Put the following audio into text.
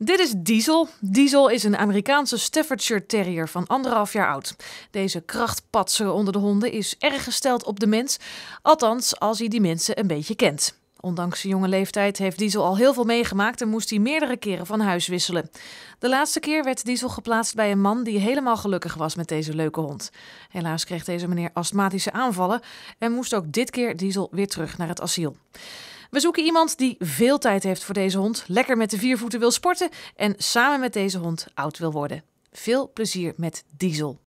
Dit is Diesel. Diesel is een Amerikaanse Staffordshire Terrier van anderhalf jaar oud. Deze krachtpatser onder de honden is erg gesteld op de mens, althans als hij die mensen een beetje kent. Ondanks zijn jonge leeftijd heeft Diesel al heel veel meegemaakt en moest hij meerdere keren van huis wisselen. De laatste keer werd Diesel geplaatst bij een man die helemaal gelukkig was met deze leuke hond. Helaas kreeg deze meneer astmatische aanvallen en moest ook dit keer Diesel weer terug naar het asiel. We zoeken iemand die veel tijd heeft voor deze hond, lekker met de viervoeten wil sporten en samen met deze hond oud wil worden. Veel plezier met Diesel.